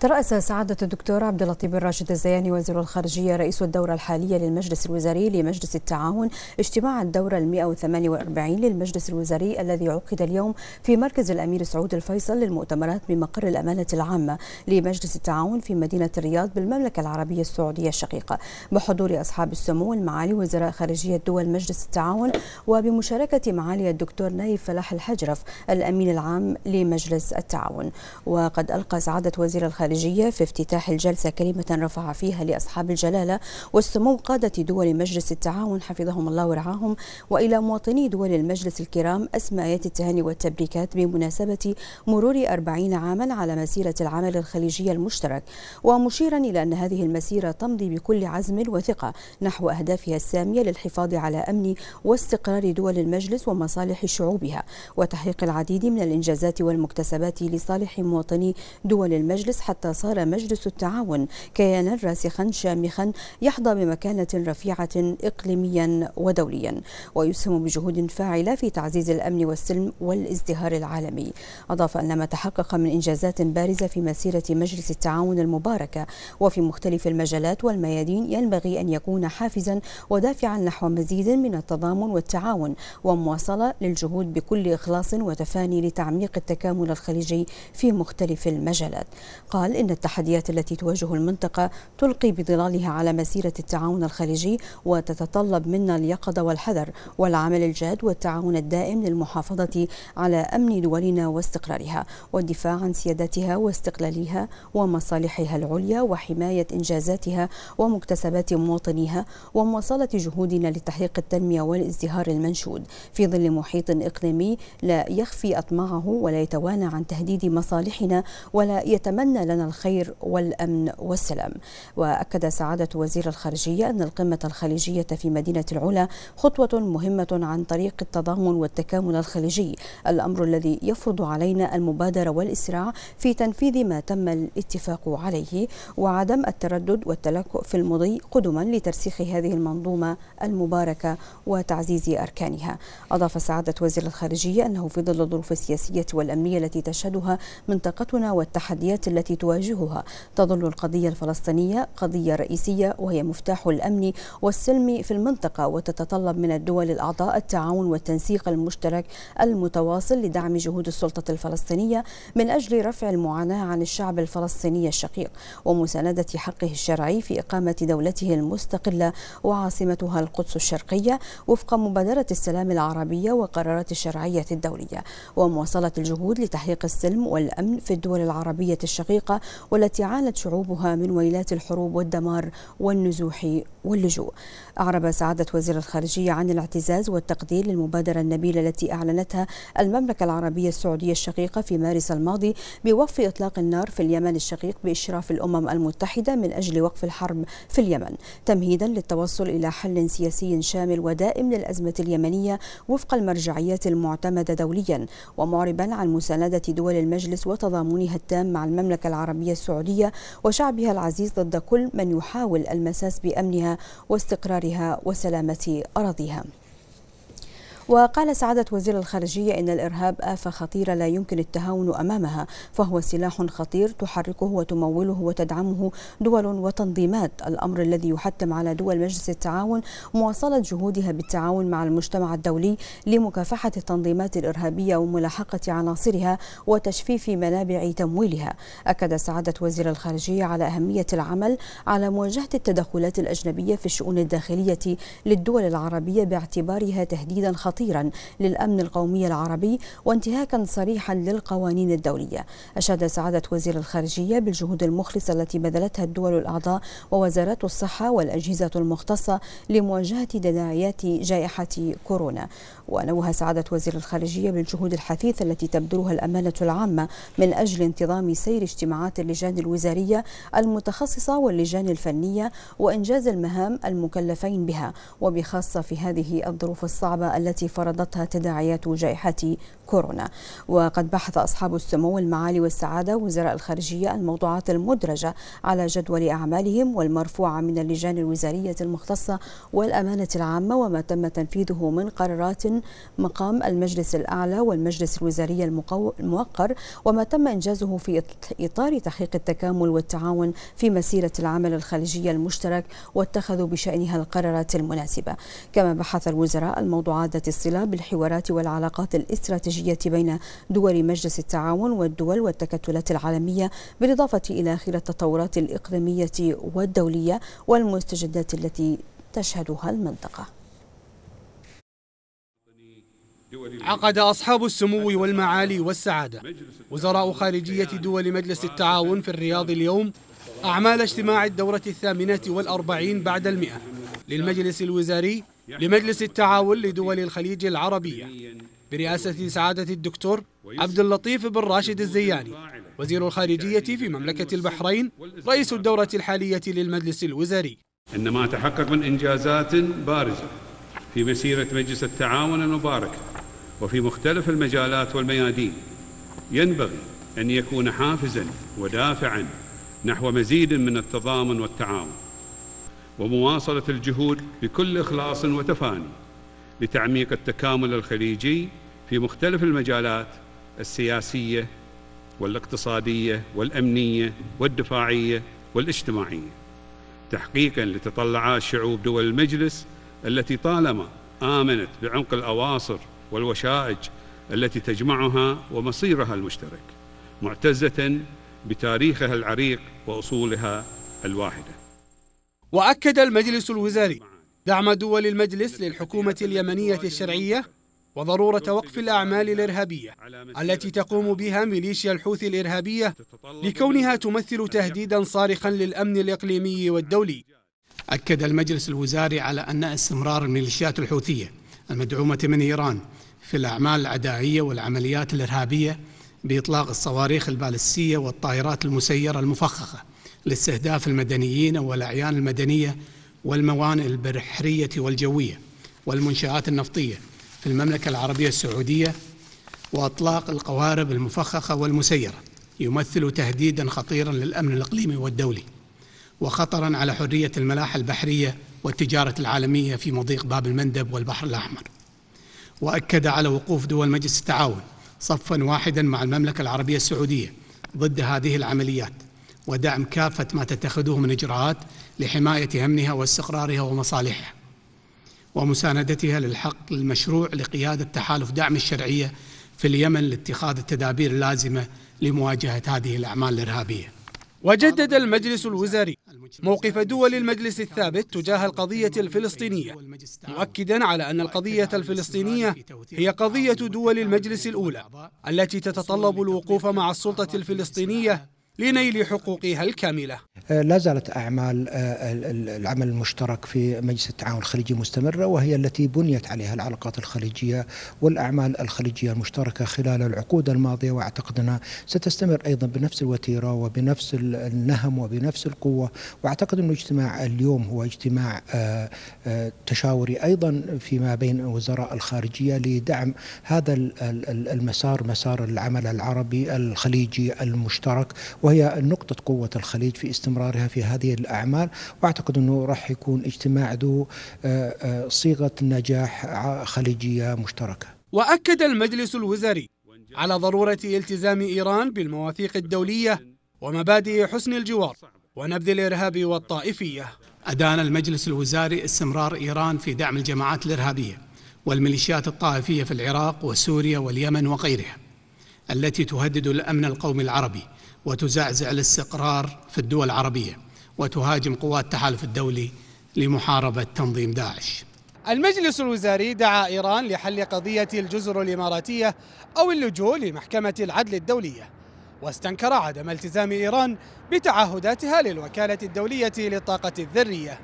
ترأس سعادة الدكتور عبد اللطيف الراشد الزياني وزير الخارجية رئيس الدورة الحالية للمجلس الوزاري لمجلس التعاون اجتماع الدورة ال 148 للمجلس الوزاري الذي عقد اليوم في مركز الأمير سعود الفيصل للمؤتمرات بمقر الأمانة العامة لمجلس التعاون في مدينة الرياض بالمملكة العربية السعودية الشقيقة بحضور أصحاب السمو المعالي وزراء خارجية دول مجلس التعاون وبمشاركة معالي الدكتور نايف فلاح الحجرف الأمين العام لمجلس التعاون وقد ألقى سعادة وزير الخارجية الخارجية في افتتاح الجلسة كلمة رفع فيها لأصحاب الجلالة والسمو قادة دول مجلس التعاون حفظهم الله ورعاهم وإلى مواطني دول المجلس الكرام أسماءات التهاني والتبريكات بمناسبة مرور 40 عاما على مسيرة العمل الخليجي المشترك ومشيرا إلى أن هذه المسيرة تمضي بكل عزم وثقة نحو أهدافها السامية للحفاظ على أمن واستقرار دول المجلس ومصالح شعوبها وتحقيق العديد من الإنجازات والمكتسبات لصالح مواطني دول المجلس حتى حتى صار مجلس التعاون كيانا راسخا شامخا يحظى بمكانة رفيعة إقليميا ودوليا ويسهم بجهود فاعلة في تعزيز الأمن والسلم والازدهار العالمي أضاف أن ما تحقق من إنجازات بارزة في مسيرة مجلس التعاون المباركة وفي مختلف المجالات والميادين ينبغي أن يكون حافزا ودافعا نحو مزيد من التضامن والتعاون ومواصلة للجهود بكل إخلاص وتفاني لتعميق التكامل الخليجي في مختلف المجالات قال قال إن التحديات التي تواجه المنطقة تلقي بظلالها على مسيرة التعاون الخليجي وتتطلب منا اليقظة والحذر والعمل الجاد والتعاون الدائم للمحافظة على أمن دولنا واستقرارها والدفاع عن سيادتها واستقلالها ومصالحها العليا وحماية إنجازاتها ومكتسبات مواطنيها ومواصلة جهودنا لتحقيق التنمية والازدهار المنشود في ظل محيط إقليمي لا يخفي أطماعه ولا يتوانى عن تهديد مصالحنا ولا يتمنى لنا لنا الخير والأمن والسلام وأكد سعادة وزير الخارجية أن القمة الخليجية في مدينة العلا خطوة مهمة عن طريق التضامن والتكامل الخليجي الأمر الذي يفرض علينا المبادرة والإسراع في تنفيذ ما تم الاتفاق عليه وعدم التردد والتلكؤ في المضي قدما لترسيخ هذه المنظومة المباركة وتعزيز أركانها أضاف سعادة وزير الخارجية أنه في ظل الظروف السياسية والأمنية التي تشهدها منطقتنا والتحديات التي تواجهها تظل القضية الفلسطينية قضية رئيسية وهي مفتاح الأمن والسلم في المنطقة وتتطلب من الدول الأعضاء التعاون والتنسيق المشترك المتواصل لدعم جهود السلطة الفلسطينية من أجل رفع المعاناة عن الشعب الفلسطيني الشقيق ومساندة حقه الشرعي في إقامة دولته المستقلة وعاصمتها القدس الشرقية وفق مبادرة السلام العربية وقرارات الشرعية الدولية ومواصلة الجهود لتحقيق السلم والأمن في الدول العربية الشقيقة والتي عانت شعوبها من ويلات الحروب والدمار والنزوح واللجوء أعرب سعادة وزير الخارجية عن الاعتزاز والتقدير للمبادرة النبيلة التي أعلنتها المملكة العربية السعودية الشقيقة في مارس الماضي بوقف إطلاق النار في اليمن الشقيق بإشراف الأمم المتحدة من أجل وقف الحرب في اليمن تمهيدا للتوصل إلى حل سياسي شامل ودائم للأزمة اليمنية وفق المرجعيات المعتمدة دوليا ومعربا عن مساندة دول المجلس وتضامنها التام مع المملكة العربية العربية السعودية وشعبها العزيز ضد كل من يحاول المساس بأمنها واستقرارها وسلامة أراضيها وقال سعادة وزير الخارجية إن الإرهاب آفة خطيرة لا يمكن التهاون أمامها فهو سلاح خطير تحركه وتموله وتدعمه دول وتنظيمات الأمر الذي يحتم على دول مجلس التعاون مواصلة جهودها بالتعاون مع المجتمع الدولي لمكافحة التنظيمات الإرهابية وملاحقة عناصرها وتجفيف منابع تمويلها أكد سعادة وزير الخارجية على أهمية العمل على مواجهة التدخلات الأجنبية في الشؤون الداخلية للدول العربية باعتبارها تهديدا خطيرا خطيرا للأمن القومي العربي وانتهاكا صريحا للقوانين الدولية أشاد سعادة وزير الخارجية بالجهود المخلصة التي بذلتها الدول الأعضاء ووزارات الصحة والأجهزة المختصة لمواجهة تداعيات جائحة كورونا ونوه سعادة وزير الخارجية بالجهود الحثيثة التي تبذلها الأمانة العامة من أجل انتظام سير اجتماعات اللجان الوزارية المتخصصة واللجان الفنية وإنجاز المهام المكلفين بها وبخاصة في هذه الظروف الصعبة التي التي فرضتها تداعيات جائحة كورونا وقد بحث أصحاب السمو المعالي والسعادة وزراء الخارجية الموضوعات المدرجة على جدول أعمالهم والمرفوعة من اللجان الوزارية المختصة والأمانة العامة وما تم تنفيذه من قرارات مقام المجلس الأعلى والمجلس الوزاري الموقر وما تم إنجازه في إطار تحقيق التكامل والتعاون في مسيرة العمل الخليجي المشترك واتخذوا بشأنها القرارات المناسبة كما بحث الوزراء الموضوعات الصلة بالحوارات والعلاقات الاستراتيجية بين دول مجلس التعاون والدول والتكتلات العالمية بالإضافة إلى خلال التطورات الإقليمية والدولية والمستجدات التي تشهدها المنطقة عقد أصحاب السمو والمعالي والسعادة وزراء خارجية دول مجلس التعاون في الرياض اليوم أعمال اجتماع الدورة الثامنة والأربعين بعد المئة للمجلس الوزاري لمجلس التعاون لدول الخليج العربية برئاسة سعادة الدكتور عبد اللطيف بن راشد الزياني وزير الخارجية في مملكة البحرين رئيس الدورة الحالية للمجلس الوزاري إن ما تحقق من إنجازات بارزة في مسيرة مجلس التعاون المبارك وفي مختلف المجالات والميادين ينبغي أن يكون حافزا ودافعا نحو مزيد من التضامن والتعاون ومواصلة الجهود بكل إخلاص وتفاني لتعميق التكامل الخليجي في مختلف المجالات السياسية والاقتصادية والأمنية والدفاعية والاجتماعية تحقيقا لتطلعات شعوب دول المجلس التي طالما آمنت بعمق الأواصر والوشائج التي تجمعها ومصيرها المشترك معتزة بتاريخها العريق وأصولها الواحده وأكد المجلس الوزاري دعم دول المجلس للحكومة اليمنية الشرعية وضرورة وقف الأعمال الإرهابية التي تقوم بها ميليشيا الحوثي الإرهابية لكونها تمثل تهديدا صارخا للأمن الإقليمي والدولي أكد المجلس الوزاري على أن استمرار الميليشيات الحوثية المدعومة من إيران في الأعمال العدائية والعمليات الإرهابية بإطلاق الصواريخ البالستية والطائرات المسيرة المفخخة لاستهداف المدنيين والأعيان المدنية والموانئ البحرية والجوية والمنشآت النفطية في المملكة العربية السعودية وإطلاق القوارب المفخخة والمسيرة يمثل تهديدا خطيرا للأمن الإقليمي والدولي وخطرا على حرية الملاحة البحرية والتجارة العالمية في مضيق باب المندب والبحر الأحمر وأكد على وقوف دول مجلس التعاون صفا واحدا مع المملكة العربية السعودية ضد هذه العمليات ودعم كافة ما تتخذه من إجراءات لحماية أمنها واستقرارها ومصالحها ومساندتها للحق المشروع لقيادة تحالف دعم الشرعية في اليمن لاتخاذ التدابير اللازمة لمواجهة هذه الأعمال الإرهابية وجدد المجلس الوزاري موقف دول المجلس الثابت تجاه القضية الفلسطينية مؤكدا على أن القضية الفلسطينية هي قضية دول المجلس الأولى التي تتطلب الوقوف مع السلطة الفلسطينية لنيل حقوقها الكاملة آه، لا زالت أعمال آه، العمل المشترك في مجلس التعاون الخليجي مستمرة وهي التي بنيت عليها العلاقات الخليجية والأعمال الخليجية المشتركة خلال العقود الماضية وأعتقد أنها ستستمر أيضا بنفس الوتيرة وبنفس النهم وبنفس القوة وأعتقد أن الاجتماع اليوم هو اجتماع آه، تشاوري أيضا فيما بين وزراء الخارجية لدعم هذا المسار مسار العمل العربي الخليجي المشترك وهي نقطة قوة الخليج في استمرارها في هذه الأعمال وأعتقد أنه راح يكون اجتماع ذو آه، آه، صيغة نجاح خليجية مشتركة وأكد المجلس الوزاري على ضرورة التزام إيران بالمواثيق الدولية ومبادئ حسن الجوار ونبذ الإرهاب والطائفية أدان المجلس الوزاري استمرار إيران في دعم الجماعات الإرهابية والميليشيات الطائفية في العراق وسوريا واليمن وغيرها التي تهدد الأمن القومي العربي وتزعزع الاستقرار في الدول العربية وتهاجم قوات التحالف الدولي لمحاربة تنظيم داعش المجلس الوزاري دعا إيران لحل قضية الجزر الإماراتية أو اللجوء لمحكمة العدل الدولية واستنكر عدم التزام إيران بتعهداتها للوكالة الدولية للطاقة الذرية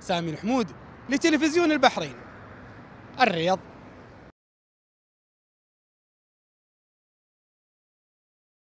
سامي الحمود لتلفزيون البحرين الرياض